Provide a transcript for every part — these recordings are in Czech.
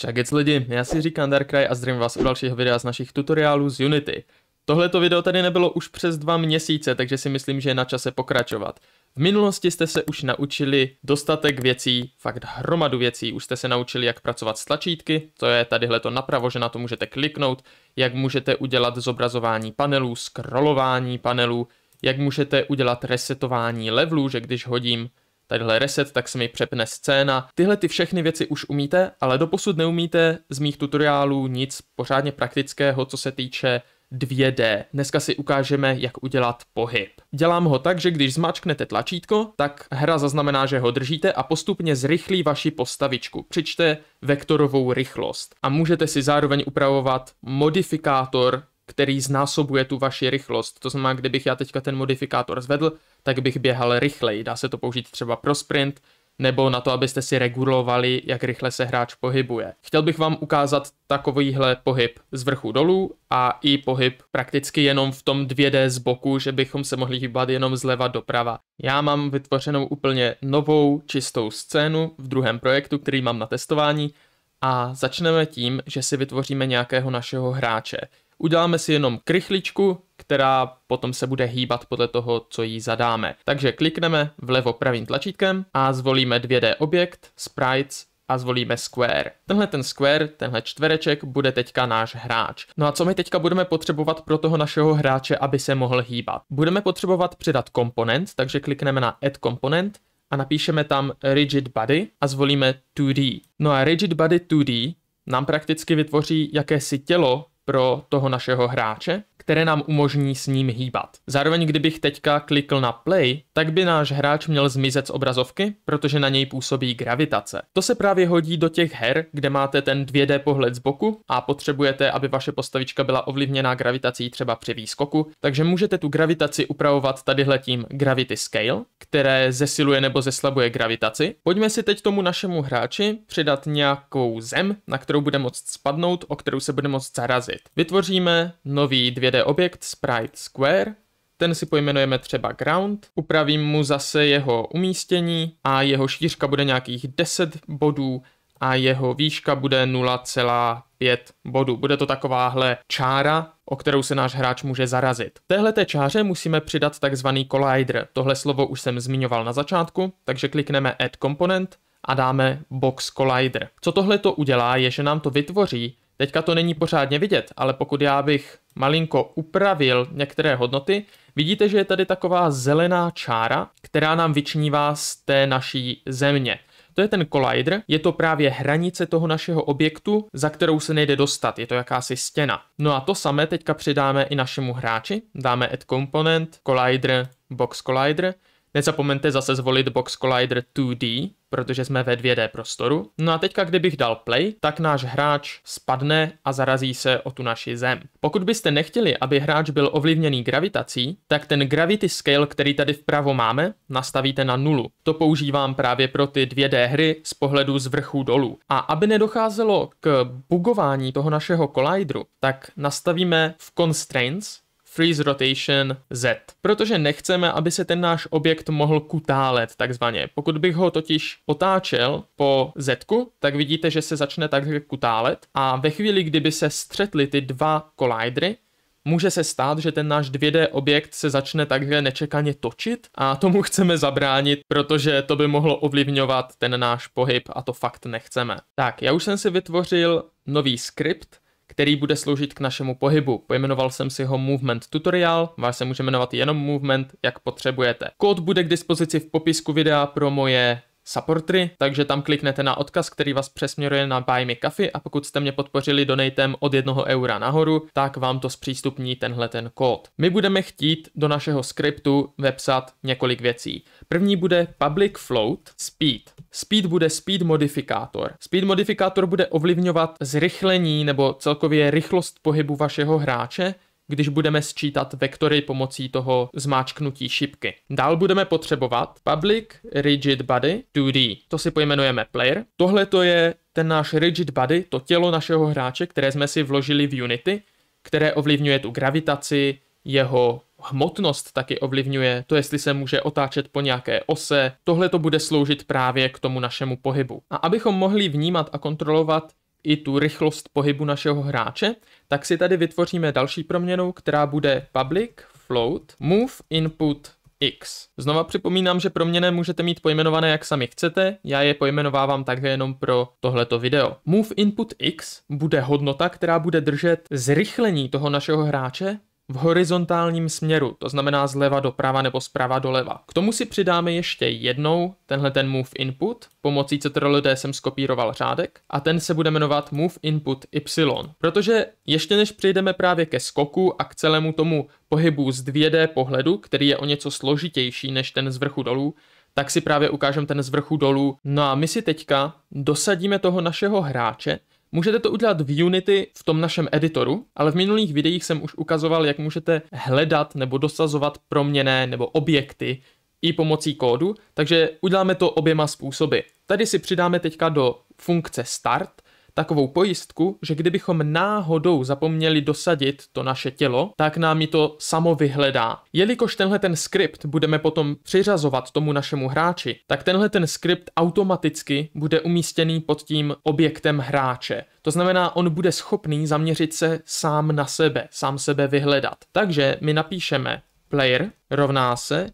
Čagec lidi, já si říkám Darkrai a zdravím vás u dalšího videa z našich tutoriálů z Unity. Tohleto video tady nebylo už přes dva měsíce, takže si myslím, že je na čase pokračovat. V minulosti jste se už naučili dostatek věcí, fakt hromadu věcí. Už jste se naučili, jak pracovat s tlačítky, to je tadyhle to napravo, že na to můžete kliknout, jak můžete udělat zobrazování panelů, scrollování panelů, jak můžete udělat resetování levelů, že když hodím tadyhle reset, tak se mi přepne scéna. Tyhle ty všechny věci už umíte, ale doposud neumíte z mých tutoriálů nic pořádně praktického, co se týče 2D. Dneska si ukážeme, jak udělat pohyb. Dělám ho tak, že když zmáčknete tlačítko, tak hra zaznamená, že ho držíte a postupně zrychlí vaši postavičku. Přičte vektorovou rychlost a můžete si zároveň upravovat modifikátor který znásobuje tu vaši rychlost. To znamená, kdybych já teďka ten modifikátor zvedl, tak bych běhal rychleji. Dá se to použít třeba pro sprint, nebo na to, abyste si regulovali, jak rychle se hráč pohybuje. Chtěl bych vám ukázat takovýhle pohyb z vrchu dolů a i pohyb prakticky jenom v tom 2D z boku, že bychom se mohli hýbat jenom zleva doprava. Já mám vytvořenou úplně novou čistou scénu v druhém projektu, který mám na testování a začneme tím, že si vytvoříme nějakého našeho hráče. Uděláme si jenom krychličku, která potom se bude hýbat podle toho, co jí zadáme. Takže klikneme vlevo pravým tlačítkem a zvolíme 2D objekt, sprites a zvolíme square. Tenhle ten square, tenhle čtvereček bude teďka náš hráč. No a co my teďka budeme potřebovat pro toho našeho hráče, aby se mohl hýbat? Budeme potřebovat přidat komponent, takže klikneme na add component a napíšeme tam rigid body a zvolíme 2D. No a rigid body 2D nám prakticky vytvoří jakési tělo, pro toho našeho hráče, které nám umožní s ním hýbat. Zároveň kdybych teďka klikl na play, tak by náš hráč měl zmizet z obrazovky, protože na něj působí gravitace. To se právě hodí do těch her, kde máte ten 2D pohled z boku a potřebujete, aby vaše postavička byla ovlivněná gravitací třeba při výskoku, takže můžete tu gravitaci upravovat tadyhletím Gravity Scale, které zesiluje nebo zeslabuje gravitaci. Pojďme si teď tomu našemu hráči přidat nějakou zem, na kterou bude moct spadnout, o kterou se bude moct zarazit vytvořit. Vytvoříme nový 2D objekt Sprite Square, ten si pojmenujeme třeba ground, upravím mu zase jeho umístění a jeho šířka bude nějakých 10 bodů a jeho výška bude 0,5 bodů. Bude to takováhle čára, o kterou se náš hráč může zarazit. Téhle té čáře musíme přidat takzvaný collider. Tohle slovo už jsem zmiňoval na začátku, takže klikneme add component a dáme box collider. Co tohle to udělá, je, že nám to vytvoří Teďka to není pořádně vidět, ale pokud já bych malinko upravil některé hodnoty, vidíte, že je tady taková zelená čára, která nám vyčnívá z té naší země. To je ten collider, je to právě hranice toho našeho objektu, za kterou se nejde dostat, je to jakási stěna. No a to samé teďka přidáme i našemu hráči, dáme add component, collider, box collider Nezapomeňte zase zvolit Box Collider 2D, protože jsme ve 2D prostoru. No a teďka, kdybych dal play, tak náš hráč spadne a zarazí se o tu naši zem. Pokud byste nechtěli, aby hráč byl ovlivněný gravitací, tak ten gravity scale, který tady vpravo máme, nastavíte na nulu. To používám právě pro ty 2D hry z pohledu z vrchu dolů. A aby nedocházelo k bugování toho našeho collideru, tak nastavíme v constraints freeze rotation Z, protože nechceme, aby se ten náš objekt mohl kutálet takzvaně. Pokud bych ho totiž otáčel po Z, tak vidíte, že se začne takhle kutálet a ve chvíli, kdyby se střetly ty dva kolajdry, může se stát, že ten náš 2D objekt se začne takhle nečekaně točit a tomu chceme zabránit, protože to by mohlo ovlivňovat ten náš pohyb a to fakt nechceme. Tak, já už jsem si vytvořil nový skript, který bude sloužit k našemu pohybu. Pojmenoval jsem si ho Movement Tutorial, vás se může jmenovat jenom Movement, jak potřebujete. Kód bude k dispozici v popisku videa pro moje supportry, takže tam kliknete na odkaz, který vás přesměruje na Buy Me Coffee a pokud jste mě podpořili donatem od 1 eura nahoru, tak vám to zpřístupní tenhle ten kód. My budeme chtít do našeho skriptu vepsat několik věcí. První bude public float speed. Speed bude speed modifikátor. Speed modifikátor bude ovlivňovat zrychlení nebo celkově rychlost pohybu vašeho hráče když budeme sčítat vektory pomocí toho zmáčknutí šipky. Dál budeme potřebovat public rigid body 2D. To si pojmenujeme player. Tohle to je ten náš rigid body, to tělo našeho hráče, které jsme si vložili v Unity, které ovlivňuje tu gravitaci, jeho hmotnost taky ovlivňuje, to jestli se může otáčet po nějaké ose, tohle to bude sloužit právě k tomu našemu pohybu. A abychom mohli vnímat a kontrolovat i tu rychlost pohybu našeho hráče, tak si tady vytvoříme další proměnu, která bude public float move input x. Znova připomínám, že proměny můžete mít pojmenované jak sami chcete, já je pojmenovávám takhle jenom pro tohleto video. Move input x bude hodnota, která bude držet zrychlení toho našeho hráče v horizontálním směru, to znamená zleva doprava nebo zprava doleva. K tomu si přidáme ještě jednou tenhle ten move input, pomocí D jsem skopíroval řádek a ten se bude jmenovat move input y, protože ještě než přejdeme právě ke skoku a k celému tomu pohybu z 2D pohledu, který je o něco složitější než ten z vrchu dolů, tak si právě ukážem ten z vrchu dolů. No a my si teďka dosadíme toho našeho hráče, Můžete to udělat v Unity v tom našem editoru, ale v minulých videích jsem už ukazoval, jak můžete hledat nebo dosazovat proměné nebo objekty i pomocí kódu, takže uděláme to oběma způsoby. Tady si přidáme teďka do funkce start takovou pojistku, že kdybychom náhodou zapomněli dosadit to naše tělo, tak nám ji to samo vyhledá. Jelikož tenhle ten skript budeme potom přiřazovat tomu našemu hráči, tak tenhle ten skript automaticky bude umístěný pod tím objektem hráče. To znamená, on bude schopný zaměřit se sám na sebe, sám sebe vyhledat. Takže my napíšeme player rovná se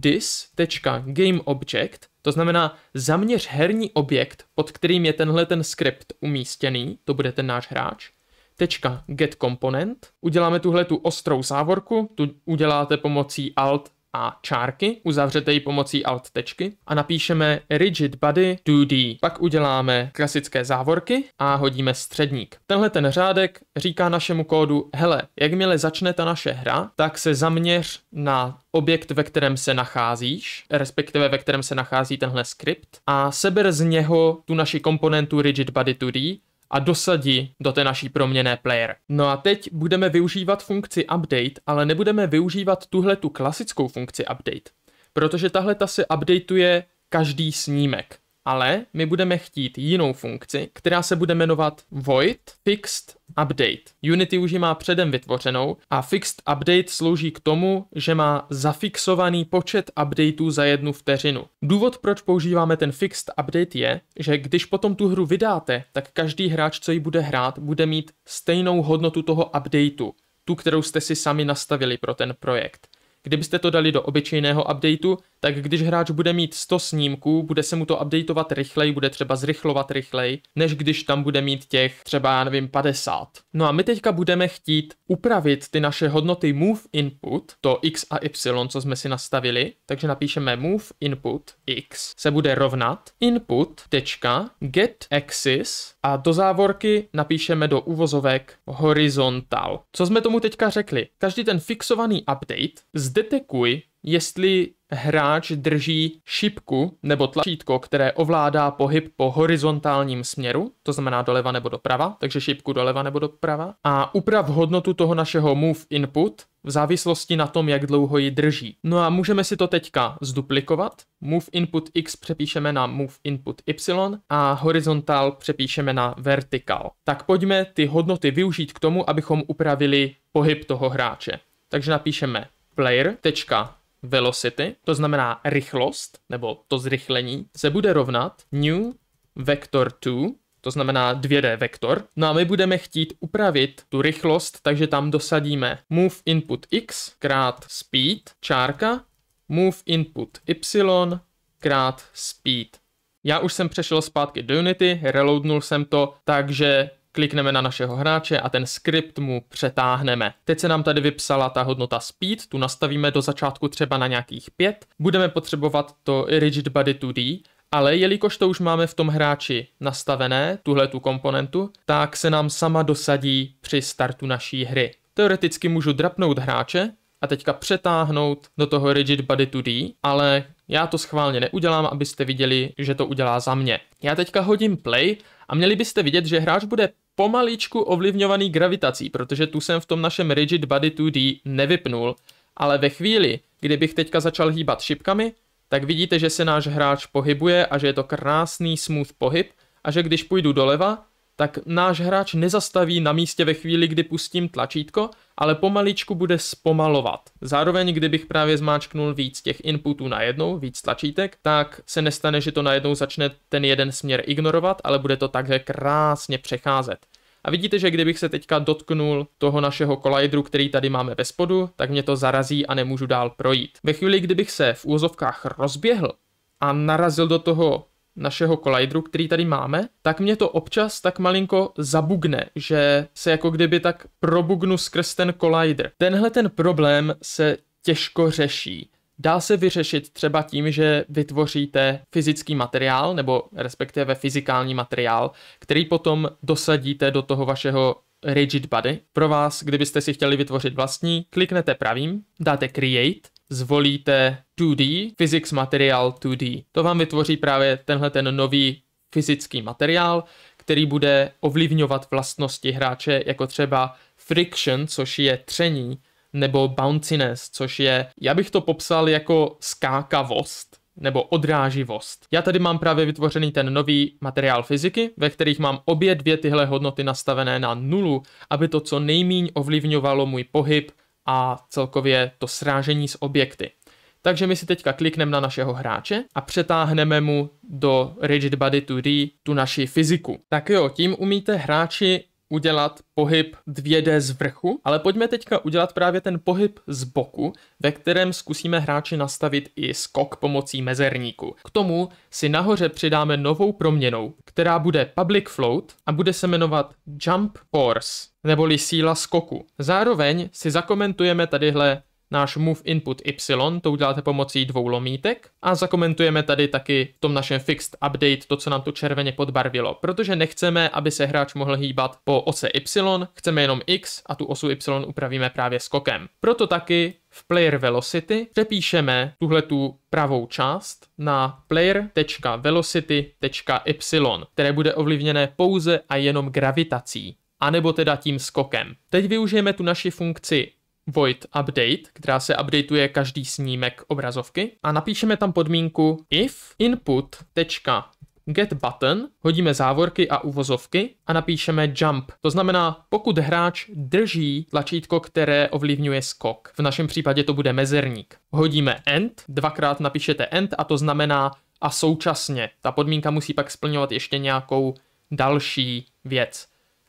this.gameObject to znamená, zaměř herní objekt, pod kterým je tenhle ten skript umístěný, to bude ten náš hráč, tečka get component, uděláme tuhle tu ostrou závorku, tu uděláte pomocí alt a čárky, uzavřete ji pomocí alt tečky a napíšeme rigid body 2D. Pak uděláme klasické závorky a hodíme středník. Tenhle ten řádek říká našemu kódu, hele, jakmile začne ta naše hra, tak se zaměř na objekt, ve kterém se nacházíš, respektive ve kterém se nachází tenhle skript a seber z něho tu naši komponentu rigid body 2D a dosadí do té naší proměné player. No a teď budeme využívat funkci update, ale nebudeme využívat tuhle tu klasickou funkci update, protože tahle ta se updateuje každý snímek ale my budeme chtít jinou funkci, která se bude jmenovat void fixed update. Unity už ji má předem vytvořenou a fixed update slouží k tomu, že má zafixovaný počet updateů za jednu vteřinu. Důvod, proč používáme ten fixed update je, že když potom tu hru vydáte, tak každý hráč, co ji bude hrát, bude mít stejnou hodnotu toho updateu, tu, kterou jste si sami nastavili pro ten projekt. Kdybyste to dali do obyčejného updateu, tak když hráč bude mít 100 snímků, bude se mu to updateovat rychleji, bude třeba zrychlovat rychleji, než když tam bude mít těch třeba, já nevím, 50. No a my teďka budeme chtít upravit ty naše hodnoty move input, to x a y, co jsme si nastavili, takže napíšeme move input x se bude rovnat input tečka get axis a do závorky napíšeme do uvozovek horizontal. Co jsme tomu teďka řekli? Každý ten fixovaný update z Zdetekuj, jestli hráč drží šipku nebo tlačítko, které ovládá pohyb po horizontálním směru, to znamená doleva nebo doprava, takže šipku doleva nebo doprava, a uprav hodnotu toho našeho move input v závislosti na tom, jak dlouho ji drží. No a můžeme si to teďka zduplikovat. Move input x přepíšeme na move input y a horizontál přepíšeme na vertikál. Tak pojďme ty hodnoty využít k tomu, abychom upravili pohyb toho hráče. Takže napíšeme player.velocity, to znamená rychlost, nebo to zrychlení, se bude rovnat new vector 2, to znamená 2D vektor. No a my budeme chtít upravit tu rychlost, takže tam dosadíme move input x krát speed čárka move input y krát speed. Já už jsem přešel zpátky do Unity, reloadnul jsem to, takže klikneme na našeho hráče a ten skript mu přetáhneme. Teď se nám tady vypsala ta hodnota speed, tu nastavíme do začátku třeba na nějakých 5. Budeme potřebovat to rigid body 2D, ale jelikož to už máme v tom hráči nastavené, tuhle tu komponentu, tak se nám sama dosadí při startu naší hry. Teoreticky můžu drapnout hráče a teďka přetáhnout do toho rigid body 2D, ale já to schválně neudělám, abyste viděli, že to udělá za mě. Já teďka hodím play a měli byste vidět, že hráč bude pomaličku ovlivňovaný gravitací, protože tu jsem v tom našem Rigid Body 2D nevypnul, ale ve chvíli, kdybych teďka začal hýbat šipkami, tak vidíte, že se náš hráč pohybuje a že je to krásný smooth pohyb a že když půjdu doleva, tak náš hráč nezastaví na místě ve chvíli, kdy pustím tlačítko, ale pomaličku bude zpomalovat. Zároveň, kdybych právě zmáčknul víc těch inputů najednou, víc tlačítek, tak se nestane, že to najednou začne ten jeden směr ignorovat, ale bude to takže krásně přecházet. A vidíte, že kdybych se teďka dotknul toho našeho kolajdru, který tady máme ve spodu, tak mě to zarazí a nemůžu dál projít. Ve chvíli, kdybych se v úzovkách rozběhl a narazil do toho našeho kolajdru, který tady máme, tak mě to občas tak malinko zabugne, že se jako kdyby tak probugnu skrz ten kolajdr. Tenhle ten problém se těžko řeší. Dá se vyřešit třeba tím, že vytvoříte fyzický materiál, nebo respektive fyzikální materiál, který potom dosadíte do toho vašeho rigid body. Pro vás, kdybyste si chtěli vytvořit vlastní, kliknete pravým, dáte create zvolíte 2D, Physics Material 2D. To vám vytvoří právě tenhle ten nový fyzický materiál, který bude ovlivňovat vlastnosti hráče, jako třeba friction, což je tření, nebo bounciness, což je, já bych to popsal jako skákavost nebo odráživost. Já tady mám právě vytvořený ten nový materiál fyziky, ve kterých mám obě dvě tyhle hodnoty nastavené na nulu, aby to co nejmíň ovlivňovalo můj pohyb, a celkově to srážení s objekty. Takže my si teďka klikneme na našeho hráče a přetáhneme mu do Rigid Body 2D tu naši fyziku. Tak jo, tím umíte hráči udělat pohyb 2D z vrchu, ale pojďme teďka udělat právě ten pohyb z boku, ve kterém zkusíme hráči nastavit i skok pomocí mezerníku. K tomu si nahoře přidáme novou proměnou, která bude public float a bude se jmenovat jump force, neboli síla skoku. Zároveň si zakomentujeme tadyhle náš move input y, to uděláte pomocí dvou lomítek a zakomentujeme tady taky v tom našem fixed update to, co nám to červeně podbarvilo, protože nechceme, aby se hráč mohl hýbat po ose y, chceme jenom x a tu osu y upravíme právě skokem. Proto taky v player velocity přepíšeme tuhle tu pravou část na player.velocity.y, které bude ovlivněné pouze a jenom gravitací anebo teda tím skokem. Teď využijeme tu naši funkci void update, která se updateuje každý snímek obrazovky a napíšeme tam podmínku if input get button, hodíme závorky a uvozovky a napíšeme jump. To znamená, pokud hráč drží tlačítko, které ovlivňuje skok. V našem případě to bude mezerník. Hodíme end, dvakrát napíšete end a to znamená a současně. Ta podmínka musí pak splňovat ještě nějakou další věc.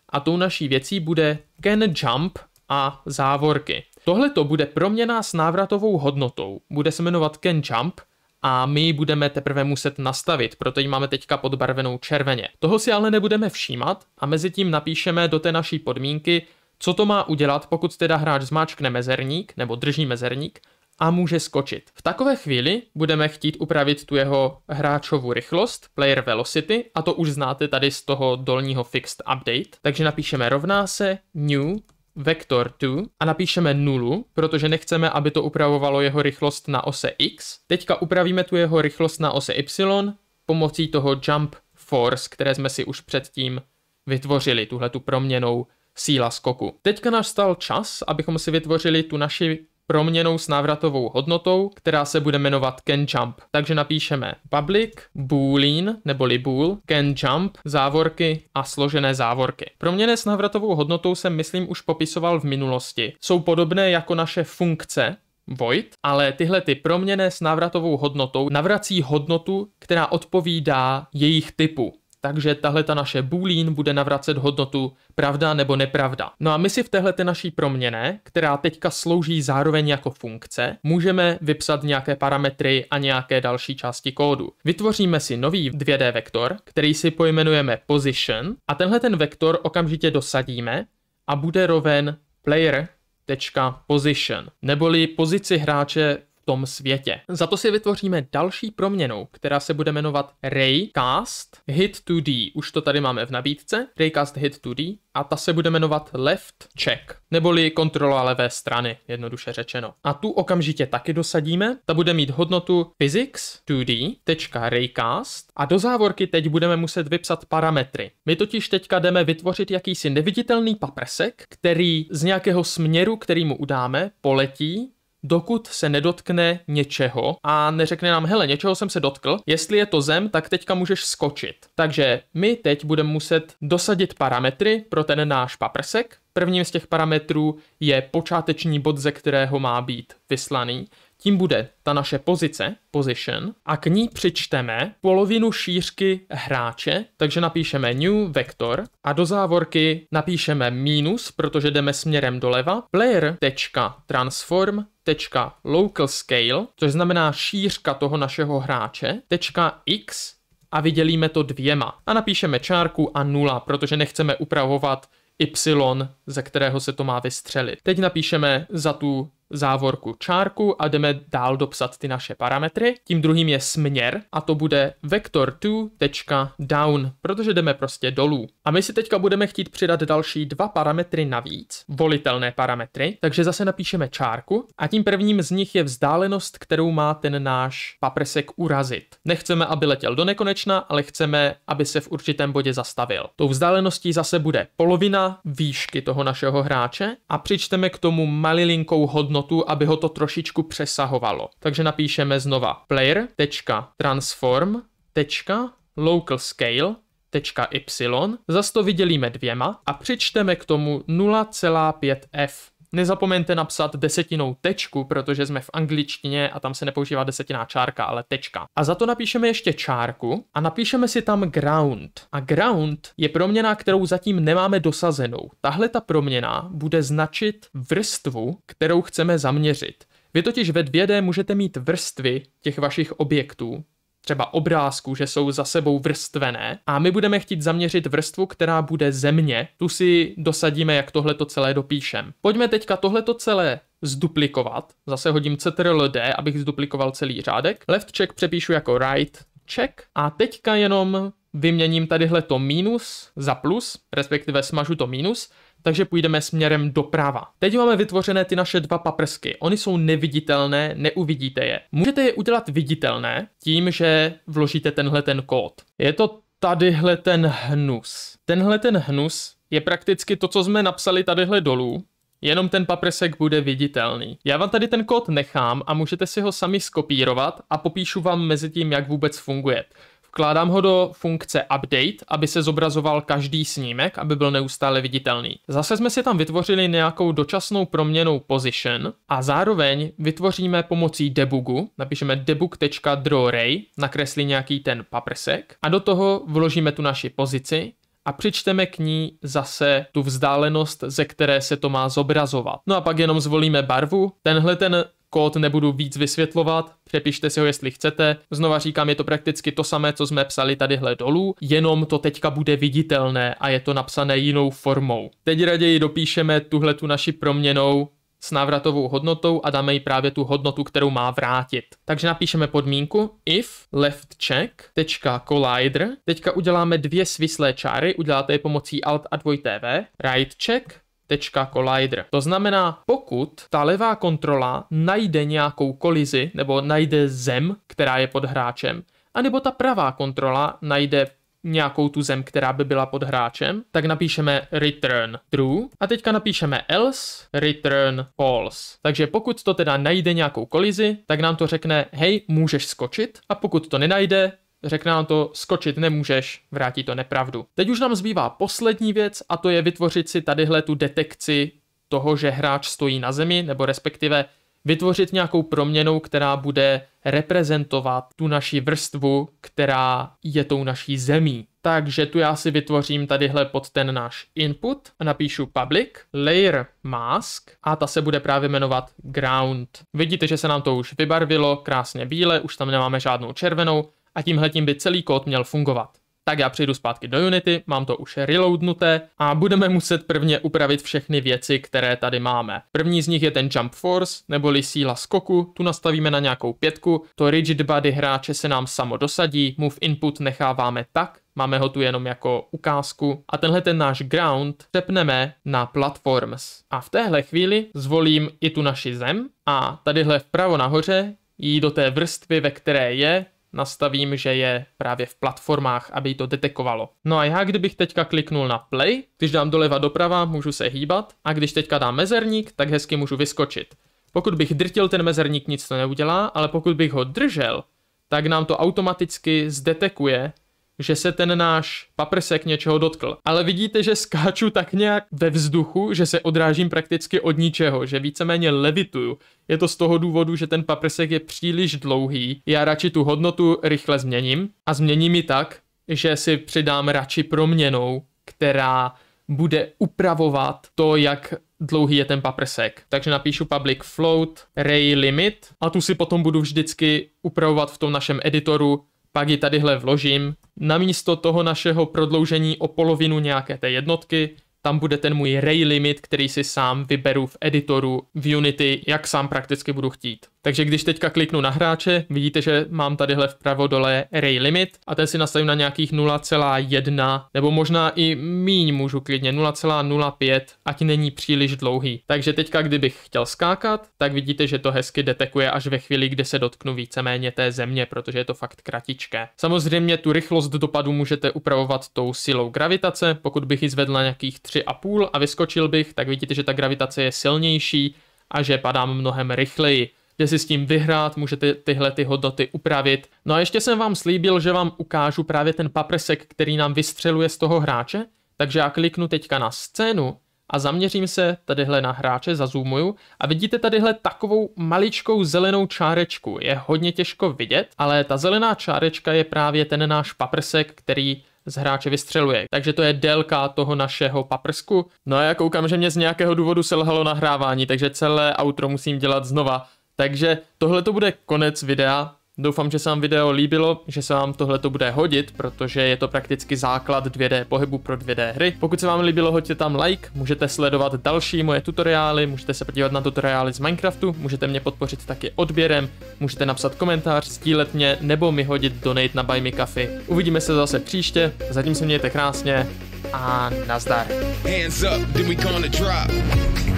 A tou naší věcí bude can jump a závorky. Tohle to bude proměna s návratovou hodnotou. Bude se jmenovat Ken Jump a my ji budeme teprve muset nastavit, proto ji máme teďka podbarvenou červeně. Toho si ale nebudeme všímat a mezi tím napíšeme do té naší podmínky, co to má udělat, pokud teda hráč zmáčkne mezerník nebo drží mezerník a může skočit. V takové chvíli budeme chtít upravit tu jeho hráčovou rychlost, player velocity, a to už znáte tady z toho dolního fixed update. Takže napíšeme rovná se new vektor tu a napíšeme nulu, protože nechceme, aby to upravovalo jeho rychlost na ose x. Teďka upravíme tu jeho rychlost na ose y pomocí toho jump force, které jsme si už předtím vytvořili, tuhle tu proměnou síla skoku. Teďka nastal čas, abychom si vytvořili tu naši proměnou s návratovou hodnotou, která se bude jmenovat can jump. Takže napíšeme public boolean neboli bool can jump závorky a složené závorky. Proměny s návratovou hodnotou jsem myslím už popisoval v minulosti. Jsou podobné jako naše funkce, void, ale tyhle ty proměny s návratovou hodnotou navrací hodnotu, která odpovídá jejich typu takže tahle ta naše boolean bude navracet hodnotu pravda nebo nepravda. No a my si v téhle naší proměně, která teďka slouží zároveň jako funkce, můžeme vypsat nějaké parametry a nějaké další části kódu. Vytvoříme si nový 2D vektor, který si pojmenujeme position a tenhle ten vektor okamžitě dosadíme a bude roven player.position, neboli pozici hráče tom světě. Za to si vytvoříme další proměnu, která se bude jmenovat Raycast Hit2D. Už to tady máme v nabídce, Raycast Hit2D a ta se bude jmenovat Left Check, neboli kontrola levé strany, jednoduše řečeno. A tu okamžitě taky dosadíme, ta bude mít hodnotu physics2d.raycast a do závorky teď budeme muset vypsat parametry. My totiž teďka jdeme vytvořit jakýsi neviditelný paprsek, který z nějakého směru, který mu udáme, poletí dokud se nedotkne něčeho a neřekne nám, hele, něčeho jsem se dotkl, jestli je to zem, tak teďka můžeš skočit. Takže my teď budeme muset dosadit parametry pro ten náš paprsek. Prvním z těch parametrů je počáteční bod, ze kterého má být vyslaný. Tím bude ta naše pozice, position, a k ní přičteme polovinu šířky hráče, takže napíšeme new vector a do závorky napíšeme minus, protože jdeme směrem doleva, player.transform tečka local scale, což znamená šířka toho našeho hráče, tečka x a vydělíme to dvěma. A napíšeme čárku a nula, protože nechceme upravovat y, ze kterého se to má vystřelit. Teď napíšeme za tu závorku čárku a jdeme dál dopsat ty naše parametry. Tím druhým je směr a to bude vector2.down, protože jdeme prostě dolů. A my si teďka budeme chtít přidat další dva parametry navíc, volitelné parametry, takže zase napíšeme čárku a tím prvním z nich je vzdálenost, kterou má ten náš paprsek urazit. Nechceme, aby letěl do nekonečna, ale chceme, aby se v určitém bodě zastavil. Tou vzdáleností zase bude polovina výšky toho našeho hráče a přičteme k tomu malilinkou hodnotu hodnotu, aby ho to trošičku přesahovalo. Takže napíšeme znova player.transform.localscale y, zas to vydělíme dvěma a přičteme k tomu 0,5f. Nezapomeňte napsat desetinou tečku, protože jsme v angličtině a tam se nepoužívá desetiná čárka, ale tečka. A za to napíšeme ještě čárku a napíšeme si tam ground. A ground je proměna, kterou zatím nemáme dosazenou. Tahle ta proměna bude značit vrstvu, kterou chceme zaměřit. Vy totiž ve 2D můžete mít vrstvy těch vašich objektů, třeba obrázku, že jsou za sebou vrstvené a my budeme chtít zaměřit vrstvu, která bude země. Tu si dosadíme, jak tohleto celé dopíšem. Pojďme teďka tohleto celé zduplikovat. Zase hodím CTRL-D, abych zduplikoval celý řádek. Left check přepíšu jako right check a teďka jenom vyměním tadyhle to minus za plus, respektive smažu to minus, takže půjdeme směrem doprava. Teď máme vytvořené ty naše dva paprsky. Oni jsou neviditelné, neuvidíte je. Můžete je udělat viditelné tím, že vložíte tenhle ten kód. Je to tadyhle ten hnus. Tenhle ten hnus je prakticky to, co jsme napsali tadyhle dolů, jenom ten paprsek bude viditelný. Já vám tady ten kód nechám a můžete si ho sami skopírovat a popíšu vám mezi tím, jak vůbec funguje. Vkládám ho do funkce Update, aby se zobrazoval každý snímek, aby byl neustále viditelný. Zase jsme si tam vytvořili nějakou dočasnou proměnou Position a zároveň vytvoříme pomocí debugu, napíšeme debug.drawRay, nakreslí nějaký ten paprsek a do toho vložíme tu naši pozici, a přičteme k ní zase tu vzdálenost, ze které se to má zobrazovat. No a pak jenom zvolíme barvu. Tenhle ten Kód nebudu víc vysvětlovat, přepište si ho, jestli chcete. Znova říkám, je to prakticky to samé, co jsme psali tadyhle dolů, jenom to teďka bude viditelné a je to napsané jinou formou. Teď raději dopíšeme tuhle tu naši proměnou s návratovou hodnotou a dáme jí právě tu hodnotu, kterou má vrátit. Takže napíšeme podmínku if left check collider. Teďka uděláme dvě svislé čáry, uděláte je pomocí alt a 2 tv. Right check collider. To znamená, pokud ta levá kontrola najde nějakou kolizi nebo najde zem, která je pod hráčem, anebo ta pravá kontrola najde nějakou tu zem, která by byla pod hráčem, tak napíšeme return true a teďka napíšeme else return false. Takže pokud to teda najde nějakou kolizi, tak nám to řekne, hej, můžeš skočit a pokud to nenajde, Řekne nám to, skočit nemůžeš, vrátí to nepravdu. Teď už nám zbývá poslední věc a to je vytvořit si tadyhle tu detekci toho, že hráč stojí na zemi, nebo respektive vytvořit nějakou proměnou, která bude reprezentovat tu naši vrstvu, která je tou naší zemí. Takže tu já si vytvořím tadyhle pod ten náš input a napíšu public layer mask a ta se bude právě jmenovat ground. Vidíte, že se nám to už vybarvilo krásně bíle, už tam nemáme žádnou červenou, a tím by celý kód měl fungovat. Tak já přijdu zpátky do Unity, mám to už reloadnuté a budeme muset prvně upravit všechny věci, které tady máme. První z nich je ten Jump Force, neboli síla skoku, tu nastavíme na nějakou pětku, to rigid body hráče se nám samo dosadí, move input necháváme tak, máme ho tu jenom jako ukázku a tenhle ten náš ground přepneme na platforms. A v téhle chvíli zvolím i tu naši zem a tadyhle vpravo nahoře jí do té vrstvy, ve které je, nastavím, že je právě v platformách, aby to detekovalo. No a já kdybych teďka kliknul na play, když dám doleva doprava, můžu se hýbat a když teďka dám mezerník, tak hezky můžu vyskočit. Pokud bych drtil ten mezerník, nic to neudělá, ale pokud bych ho držel, tak nám to automaticky zdetekuje že se ten náš paprsek něčeho dotkl. Ale vidíte, že skáču tak nějak ve vzduchu, že se odrážím prakticky od ničeho, že víceméně levituju. Je to z toho důvodu, že ten paprsek je příliš dlouhý. Já radši tu hodnotu rychle změním a změním ji tak, že si přidám radši proměnou, která bude upravovat to, jak dlouhý je ten paprsek. Takže napíšu public float, ray limit a tu si potom budu vždycky upravovat v tom našem editoru pak ji tadyhle vložím, namísto toho našeho prodloužení o polovinu nějaké té jednotky, tam bude ten můj ray limit, který si sám vyberu v editoru v Unity, jak sám prakticky budu chtít. Takže když teďka kliknu na hráče, vidíte, že mám tadyhle vpravo dole Ray Limit a ten si nastavím na nějakých 0,1 nebo možná i míň můžu klidně 0,05, ať není příliš dlouhý. Takže teďka, kdybych chtěl skákat, tak vidíte, že to hezky detekuje až ve chvíli, kdy se dotknu víceméně té země, protože je to fakt kratičké. Samozřejmě tu rychlost dopadu můžete upravovat tou silou gravitace, pokud bych ji zvedl na nějakých 3,5 a vyskočil bych, tak vidíte, že ta gravitace je silnější a že padám mnohem rychleji že si s tím vyhrát, můžete tyhle ty hodnoty upravit. No a ještě jsem vám slíbil, že vám ukážu právě ten paprsek, který nám vystřeluje z toho hráče, takže já kliknu teďka na scénu a zaměřím se tadyhle na hráče, zazumuju a vidíte tadyhle takovou maličkou zelenou čárečku. Je hodně těžko vidět, ale ta zelená čárečka je právě ten náš paprsek, který z hráče vystřeluje. Takže to je délka toho našeho paprsku. No a já koukám, že mě z nějakého důvodu selhalo nahrávání, takže celé outro musím dělat znova. Takže tohle to bude konec videa. Doufám, že se vám video líbilo, že se vám tohle to bude hodit, protože je to prakticky základ 2D pohybu pro 2D hry. Pokud se vám líbilo, hoďte tam like, můžete sledovat další moje tutoriály, můžete se podívat na tutoriály z Minecraftu, můžete mě podpořit taky odběrem, můžete napsat komentář, stílet mě nebo mi hodit donate na Buy Me Coffee. Uvidíme se zase příště, zatím se mějte krásně a nazdar. Hands up, then we gonna drop.